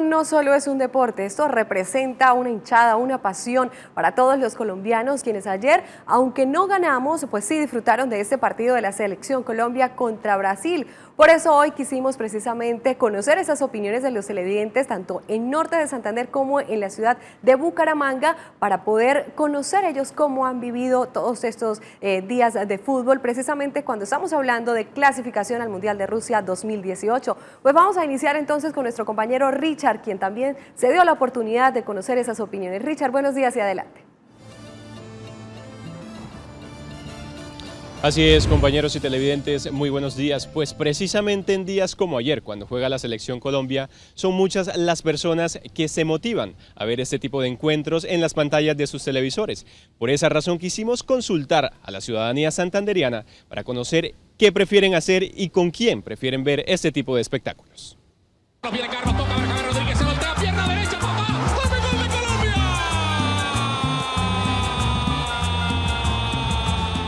No solo es un deporte, esto representa una hinchada, una pasión para todos los colombianos quienes ayer, aunque no ganamos, pues sí disfrutaron de este partido de la selección Colombia contra Brasil. Por eso hoy quisimos precisamente conocer esas opiniones de los televidentes tanto en Norte de Santander como en la ciudad de Bucaramanga para poder conocer ellos cómo han vivido todos estos eh, días de fútbol, precisamente cuando estamos hablando de clasificación al Mundial de Rusia 2018. Pues vamos a iniciar entonces con nuestro compañero Rich Richard, quien también se dio la oportunidad de conocer esas opiniones. Richard, buenos días y adelante. Así es, compañeros y televidentes, muy buenos días. Pues precisamente en días como ayer, cuando juega la Selección Colombia, son muchas las personas que se motivan a ver este tipo de encuentros en las pantallas de sus televisores. Por esa razón quisimos consultar a la ciudadanía santanderiana para conocer qué prefieren hacer y con quién prefieren ver este tipo de espectáculos.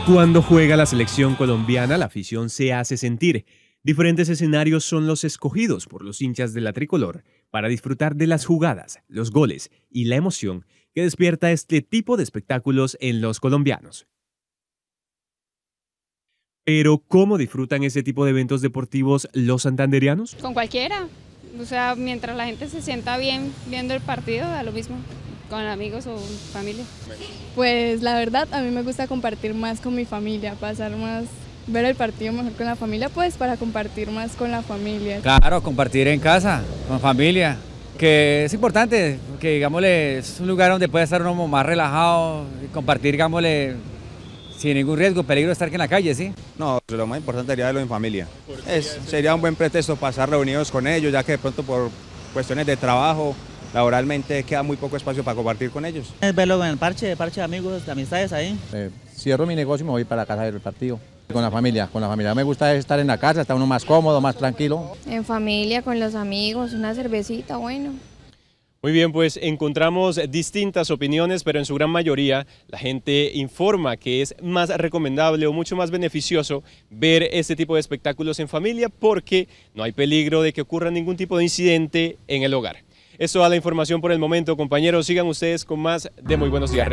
Cuando juega la selección colombiana, la afición se hace sentir. Diferentes escenarios son los escogidos por los hinchas de la tricolor para disfrutar de las jugadas, los goles y la emoción que despierta este tipo de espectáculos en los colombianos. Pero, ¿cómo disfrutan ese tipo de eventos deportivos los santanderianos? Con cualquiera. O sea, mientras la gente se sienta bien viendo el partido, da lo mismo con amigos o familia. Pues la verdad, a mí me gusta compartir más con mi familia, pasar más ver el partido mejor con la familia, pues para compartir más con la familia. Claro, compartir en casa, con familia, que es importante, que digámosle, es un lugar donde puede estar uno más relajado, compartir, digámosle, sin ningún riesgo, peligro estar que en la calle, ¿sí? No, pues, lo más importante sería lo en familia. sería un buen pretexto pasar reunidos con ellos, ya que de pronto por cuestiones de trabajo laboralmente queda muy poco espacio para compartir con ellos. Es verlo en el parche, parche de amigos, de amistades ahí. Eh, cierro mi negocio y me voy para la casa del partido. Con la familia, con la familia. Me gusta estar en la casa, está uno más cómodo, más tranquilo. En familia, con los amigos, una cervecita, bueno. Muy bien, pues encontramos distintas opiniones, pero en su gran mayoría la gente informa que es más recomendable o mucho más beneficioso ver este tipo de espectáculos en familia porque no hay peligro de que ocurra ningún tipo de incidente en el hogar. Eso da la información por el momento, compañeros. Sigan ustedes con más de Muy Buenos Días,